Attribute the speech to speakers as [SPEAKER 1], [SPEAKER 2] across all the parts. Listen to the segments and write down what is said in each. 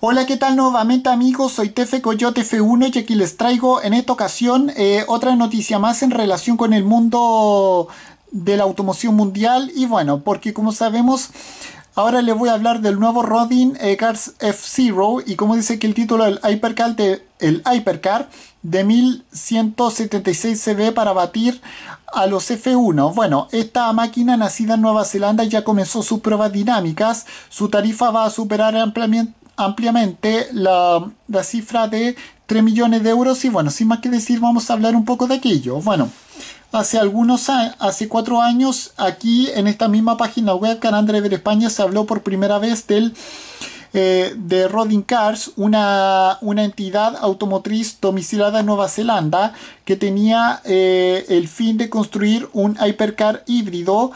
[SPEAKER 1] Hola, ¿qué tal nuevamente amigos? Soy Tefe Coyote F1 y aquí les traigo en esta ocasión eh, otra noticia más en relación con el mundo de la automoción mundial y bueno, porque como sabemos... Ahora les voy a hablar del nuevo Rodin eh, Cars f 0 y como dice que el título del Hypercar de, el Hypercar de 1176 CB para batir a los F1. Bueno, esta máquina nacida en Nueva Zelanda ya comenzó sus pruebas dinámicas. Su tarifa va a superar ampliamente ampliamente la, cifra de 3 millones de euros y bueno, sin más que decir vamos a hablar un poco de aquello. Bueno, hace algunos hace cuatro años aquí en esta misma página web Canal de España se habló por primera vez del eh, de Rodin Cars, una, una, entidad automotriz domicilada en Nueva Zelanda que tenía eh, el fin de construir un hypercar híbrido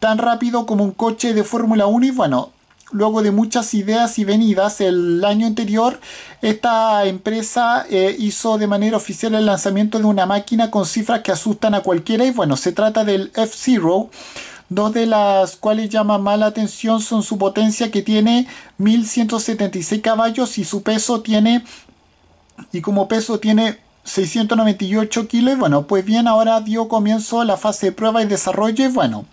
[SPEAKER 1] tan rápido como un coche de Fórmula 1 y bueno, luego de muchas ideas y venidas, el año anterior esta empresa eh, hizo de manera oficial el lanzamiento de una máquina con cifras que asustan a cualquiera y bueno, se trata del F-Zero. Dos de las cuales llama mala atención son su potencia que tiene 1176 caballos y su peso tiene y como peso tiene 698 kilos y bueno pues bien ahora dio comienzo la fase de prueba y desarrollo y bueno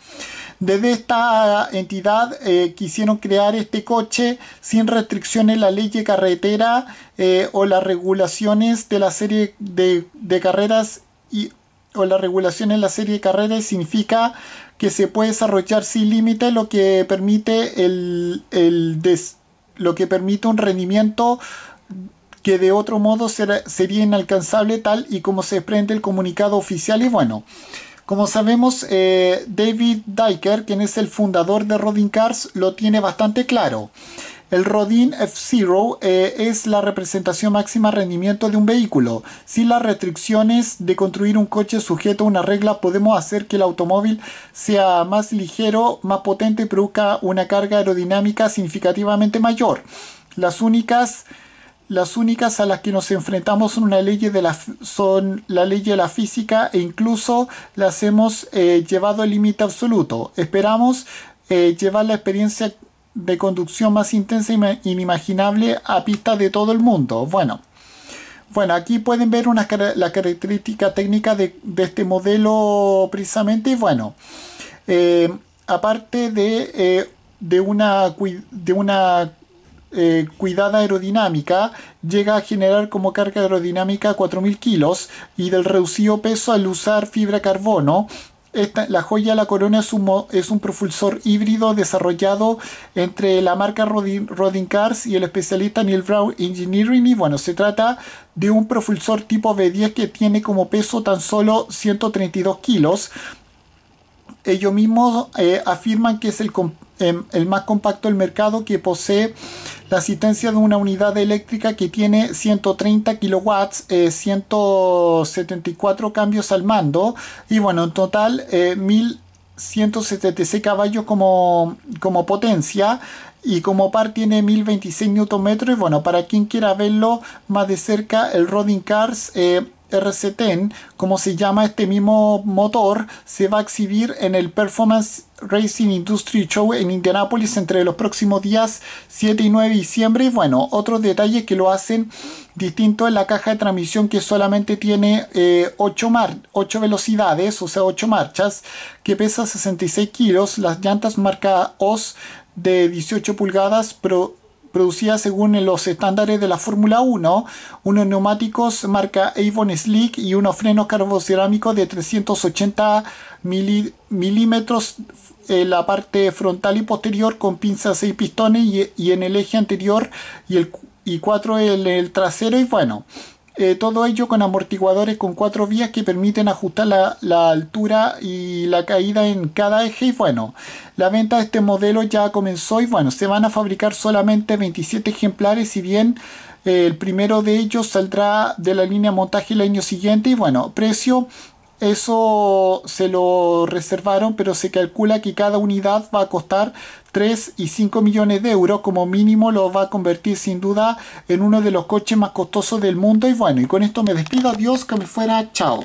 [SPEAKER 1] desde esta entidad eh, quisieron crear este coche sin restricciones la ley de carretera eh, o las regulaciones de la serie de, carreras y, o las regulaciones de la serie de carreras significa que se puede desarrollar sin límite lo que permite el, el lo que permite un rendimiento que de otro modo sería inalcanzable tal y como se desprende el comunicado oficial y bueno como sabemos, eh, David Diker, quien es el fundador de Rodin Cars, lo tiene bastante claro. El Rodin f zero eh, es la representación máxima rendimiento de un vehículo. Sin las restricciones de construir un coche sujeto a una regla, podemos hacer que el automóvil sea más ligero, más potente y produzca una carga aerodinámica significativamente mayor. Las únicas las únicas a las que nos enfrentamos son, una ley de la, son la ley de la física e incluso las hemos eh, llevado al límite absoluto. Esperamos eh, llevar la experiencia de conducción más intensa e inimaginable a pista de todo el mundo. Bueno, bueno aquí pueden ver una la característica técnica de, este modelo precisamente. Y bueno, eh, aparte de, de una... De una eh, cuidada aerodinámica llega a generar como carga aerodinámica 4.000 kilos y del reducido peso al usar fibra carbono. Esta, la joya La Corona es un, es un, propulsor híbrido desarrollado entre la marca Rodin, Cars y el especialista Neil Brown Engineering. Y bueno, se trata de un propulsor tipo B10 que tiene como peso tan solo 132 kilos ellos mismos eh, afirman que es el, Em, el más compacto del mercado que posee la asistencia de una unidad eléctrica que tiene 130 kilowatts, 174 eh, cambios al mando y bueno, en total 1176 eh, caballos como, como potencia y como par tiene 1026 Nm y bueno, para quien quiera verlo más de cerca, el Rodin Cars... Eh, RZ10, como se llama este mismo motor, se va a exhibir en el Performance Racing Industry Show en Indianápolis entre los próximos días 7 y 9 de diciembre. Y bueno, otros detalles que lo hacen distinto es la caja de transmisión que solamente tiene 8, eh, mar velocidades, o sea 8 marchas, que pesa 66 kilos, las llantas marca OS de 18 pulgadas, pero producida según los estándares de la Fórmula 1, unos neumáticos marca Avon Slick y unos frenos carbocerámicos de 380 milímetros en eh, la parte frontal y posterior con pinzas 6 pistones y, en el eje anterior y, el, y 4 en el trasero y bueno. Eh, todo ello con amortiguadores con cuatro vías que permiten ajustar la, altura y la caída en cada eje. Y bueno, la venta de este modelo ya comenzó y bueno, se van a fabricar solamente 27 ejemplares, si bien eh, el primero de ellos saldrá de la línea montaje el año siguiente. Y bueno, precio eso se lo reservaron, pero se calcula que cada unidad va a costar 3 y 5 millones de euros. Como mínimo lo va a convertir sin duda en uno de los coches más costosos del mundo. Y bueno, y con esto me despido. Adiós, que me fuera. Chao.